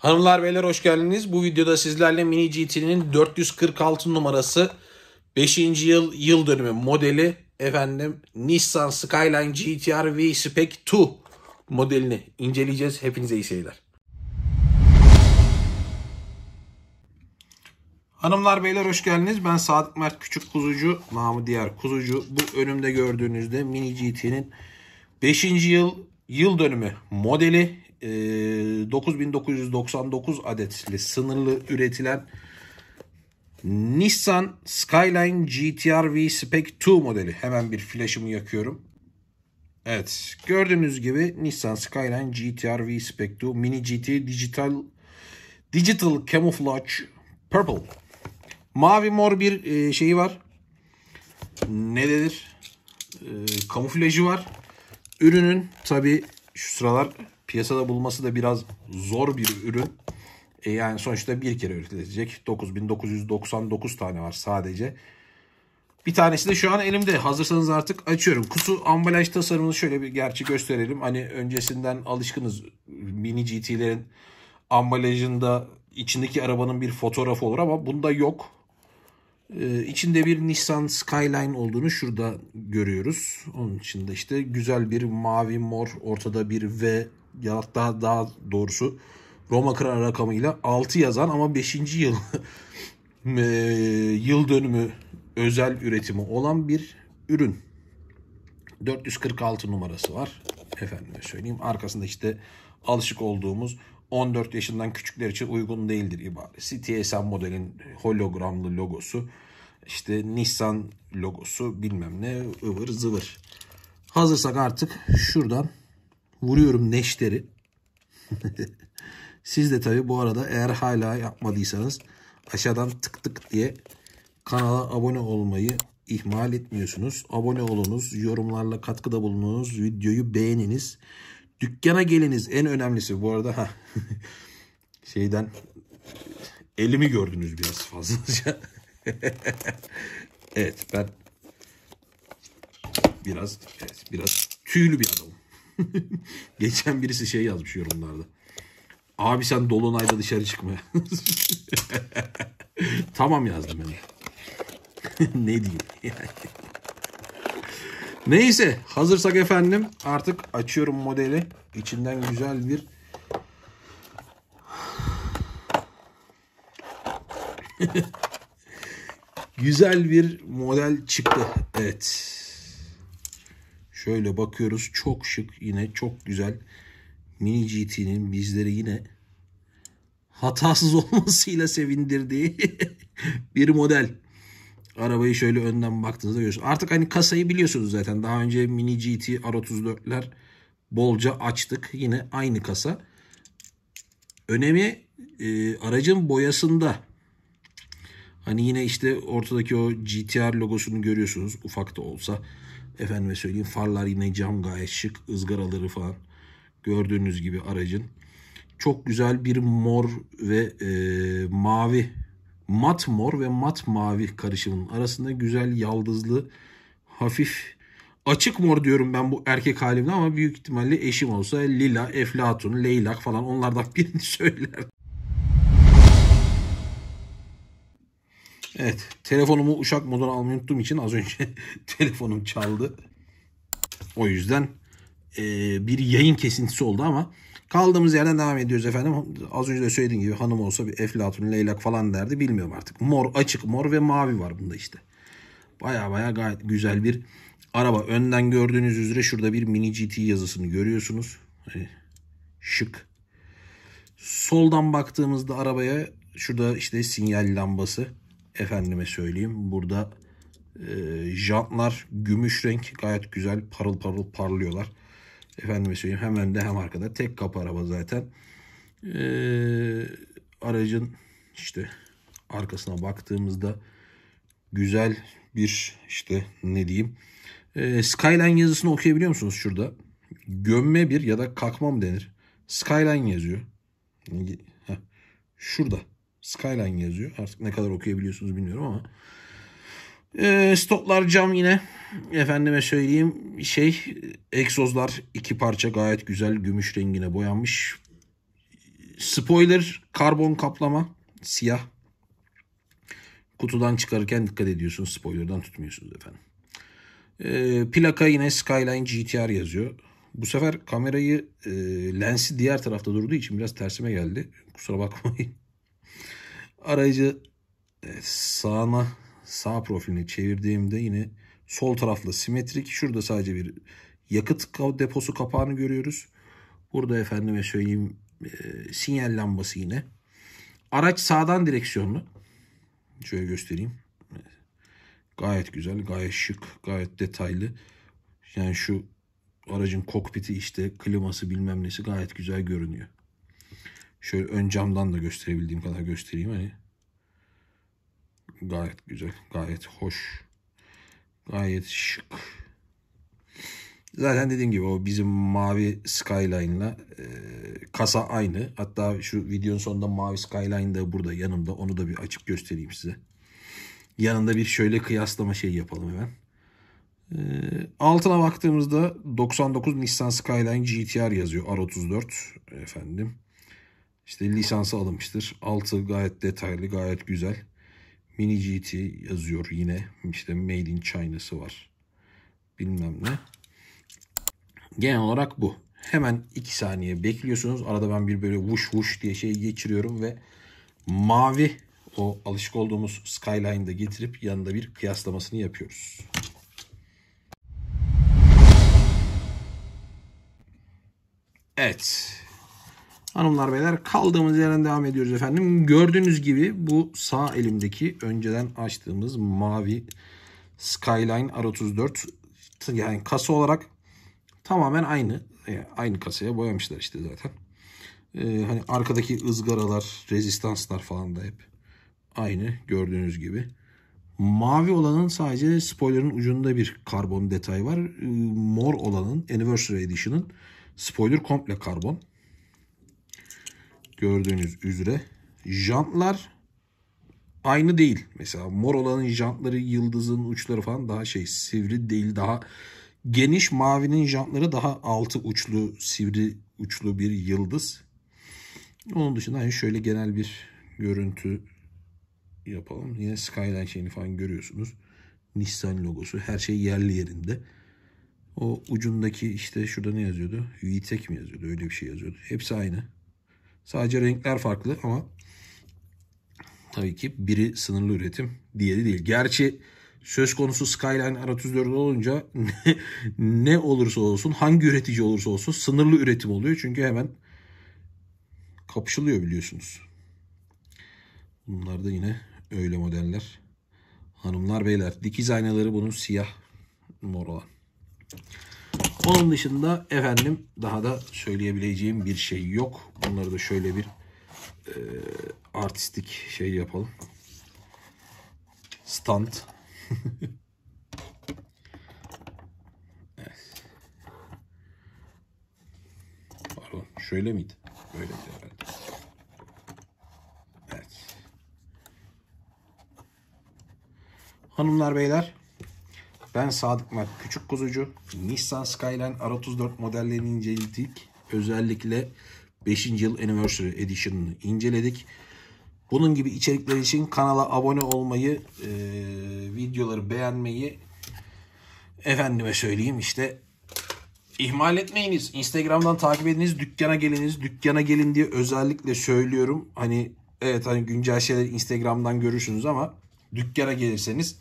Hanımlar beyler hoş geldiniz. Bu videoda sizlerle Mini GT'nin 446 numarası 5. yıl yıl dönümü modeli efendim Nissan Skyline GTR V Spec 2 modelini inceleyeceğiz. Hepinize iyi seyirler. Hanımlar beyler hoş geldiniz. Ben Sadık Mert Küçük Kuzucu, namı diğer Kuzucu. Bu önümde gördüğünüzde Mini GT'nin 5. yıl yıl dönümü modeli e, 9999 adetli sınırlı üretilen Nissan Skyline GTR V Spec 2 modeli. Hemen bir flashımı yakıyorum. Evet gördüğünüz gibi Nissan Skyline GTR V Spec 2 Mini GT Digital Digital Camouflage Purple. Mavi mor bir e, şeyi var. Ne denir? E, kamuflajı var. Ürünün tabi şu sıralar Piyasada bulması da biraz zor bir ürün. E yani sonuçta bir kere üretilecek. 9999 tane var sadece. Bir tanesi de şu an elimde. Hazırsanız artık açıyorum. Kutu ambalaj tasarımını şöyle bir gerçi gösterelim. Hani öncesinden alışkınız mini GT'lerin ambalajında içindeki arabanın bir fotoğrafı olur ama bunda yok. Ee, içinde bir Nissan Skyline olduğunu şurada görüyoruz. Onun içinde işte güzel bir mavi mor ortada bir V ya daha, daha doğrusu Roma Kralı rakamıyla 6 yazan ama 5. yıl e, yıl dönümü özel üretimi olan bir ürün. 446 numarası var. efendim söyleyeyim. Arkasında işte alışık olduğumuz 14 yaşından küçükler için uygun değildir ibaresi. TSM modelin hologramlı logosu. işte Nissan logosu bilmem ne ıvır zıvır. Hazırsak artık şuradan Vuruyorum neşteri. Siz de tabi bu arada eğer hala yapmadıysanız aşağıdan tık tık diye kanala abone olmayı ihmal etmiyorsunuz. Abone olunuz, yorumlarla katkıda bulununuz, videoyu beğeniniz. Dükkana geliniz en önemlisi bu arada ha şeyden elimi gördünüz biraz fazlaca. evet ben biraz evet, biraz tüylü bir adamım. Geçen birisi şey yazmış yorumlarda. Abi sen Dolunay'da dışarı çıkma. tamam yazdım ben. ne diyeyim yani. Neyse hazırsak efendim artık açıyorum modeli. İçinden güzel bir güzel bir model çıktı. Evet. Şöyle bakıyoruz çok şık yine çok güzel. Mini GT'nin bizleri yine hatasız olmasıyla sevindirdiği bir model. Arabayı şöyle önden baktığınızda görüyorsunuz. Artık hani kasayı biliyorsunuz zaten. Daha önce Mini GT R34'ler bolca açtık. Yine aynı kasa. Önemi e, aracın boyasında. Hani yine işte ortadaki o GTR logosunu görüyorsunuz ufak da olsa. Efendime söyleyeyim farlar yine cam gayet şık. ızgaraları falan gördüğünüz gibi aracın. Çok güzel bir mor ve e, mavi mat mor ve mat mavi karışımının arasında güzel yaldızlı hafif açık mor diyorum ben bu erkek halimde ama büyük ihtimalle eşim olsa lila, eflatun, leylak falan onlardan birini söyler. Evet. Telefonumu uçak moduna almayı unuttuğum için az önce telefonum çaldı. O yüzden e, bir yayın kesintisi oldu ama kaldığımız yerden devam ediyoruz efendim. Az önce de söylediğim gibi hanım olsa bir Eflatun, Leylak falan derdi bilmiyorum artık. Mor, açık mor ve mavi var bunda işte. Baya baya gayet güzel bir araba. Önden gördüğünüz üzere şurada bir mini GT yazısını görüyorsunuz. Hani şık. Soldan baktığımızda arabaya şurada işte sinyal lambası efendime söyleyeyim burada e, jantlar gümüş renk gayet güzel parıl parıl parlıyorlar. Efendime söyleyeyim hem önde hem arkada tek kapı araba zaten. E, aracın işte arkasına baktığımızda güzel bir işte ne diyeyim. E, Skyline yazısını okuyabiliyor musunuz şurada? Gömme bir ya da kalkmam denir. Skyline yazıyor. Heh, şurada. Skyline yazıyor. Artık ne kadar okuyabiliyorsunuz bilmiyorum ama. E, stoplar cam yine. Efendime söyleyeyim şey egzozlar iki parça gayet güzel gümüş rengine boyanmış. Spoiler karbon kaplama siyah. Kutudan çıkarırken dikkat ediyorsunuz spoilerdan tutmuyorsunuz efendim. E, plaka yine Skyline GTR yazıyor. Bu sefer kamerayı e, lensi diğer tarafta durduğu için biraz tersime geldi. Kusura bakmayın. Arayıcı evet, sağına sağ profiline çevirdiğimde yine sol taraflı simetrik. Şurada sadece bir yakıt deposu kapağını görüyoruz. Burada efendime söyleyeyim e, sinyal lambası yine. Araç sağdan direksiyonlu. Şöyle göstereyim. Gayet güzel, gayet şık, gayet detaylı. Yani şu aracın kokpiti işte kliması bilmem nesi gayet güzel görünüyor. Şöyle ön camdan da gösterebildiğim kadar göstereyim hani. Gayet güzel, gayet hoş. Gayet şık. Zaten dediğim gibi o bizim mavi Skyline'la e, kasa aynı. Hatta şu videonun sonunda mavi Skyline da burada yanımda. Onu da bir açıp göstereyim size. Yanında bir şöyle kıyaslama şey yapalım hemen. E, altına baktığımızda 99 Nissan Skyline GTR yazıyor. R34 efendim. İşte lisansı alınmıştır. Altı gayet detaylı, gayet güzel. Mini GT yazıyor yine. İşte Made in China'sı var. Bilmem ne. Genel olarak bu. Hemen iki saniye bekliyorsunuz. Arada ben bir böyle vuş vuş diye şey geçiriyorum ve mavi o alışık olduğumuz Skyline'da getirip yanında bir kıyaslamasını yapıyoruz. Evet. Hanımlar beyler kaldığımız yerden devam ediyoruz efendim. Gördüğünüz gibi bu sağ elimdeki önceden açtığımız mavi Skyline R34 yani kasa olarak tamamen aynı. Yani e, aynı kasaya boyamışlar işte zaten. Ee, hani arkadaki ızgaralar, rezistanslar falan da hep aynı gördüğünüz gibi. Mavi olanın sadece spoiler'ın ucunda bir karbon detay var. E, mor olanın Anniversary Edition'ın spoiler komple karbon. Gördüğünüz üzere jantlar aynı değil. Mesela mor olanın jantları, yıldızın uçları falan daha şey sivri değil. Daha geniş mavinin jantları daha altı uçlu, sivri uçlu bir yıldız. Onun dışında hani şöyle genel bir görüntü yapalım. Yine Skyline şeyini falan görüyorsunuz. Nissan logosu. Her şey yerli yerinde. O ucundaki işte şurada ne yazıyordu? VTEC mi yazıyordu? Öyle bir şey yazıyordu. Hepsi aynı. Sadece renkler farklı ama tabii ki biri sınırlı üretim, diğeri değil. Gerçi söz konusu Skyline R34 olunca ne, olursa olsun, hangi üretici olursa olsun sınırlı üretim oluyor. Çünkü hemen kapışılıyor biliyorsunuz. Bunlar da yine öyle modeller. Hanımlar beyler dikiz aynaları bunun siyah mor olan. Onun dışında efendim daha da söyleyebileceğim bir şey yok. Bunları da şöyle bir e, artistik şey yapalım. Stand. Pardon şöyle miydi? Böyle miydi herhalde? Evet. Hanımlar beyler ben Sadık Mert Küçük Kuzucu. Nissan Skyline R34 modellerini inceledik. Özellikle 5. yıl Anniversary Edition'ını inceledik. Bunun gibi içerikler için kanala abone olmayı, e, videoları beğenmeyi, efendime söyleyeyim işte ihmal etmeyiniz. Instagram'dan takip ediniz, dükkana geliniz. Dükkana gelin diye özellikle söylüyorum. Hani evet hani güncel şeyler Instagram'dan görürsünüz ama dükkana gelirseniz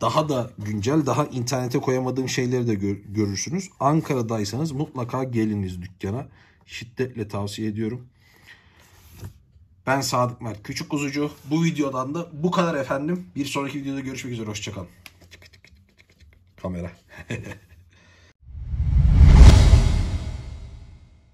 daha da güncel, daha internete koyamadığım şeyleri de gör, görürsünüz. Ankara'daysanız mutlaka geliniz dükkana. Şiddetle tavsiye ediyorum. Ben Sadık Mert Küçük Kuzucu. Bu videodan da bu kadar efendim. Bir sonraki videoda görüşmek üzere. Hoşçakalın. Kamera.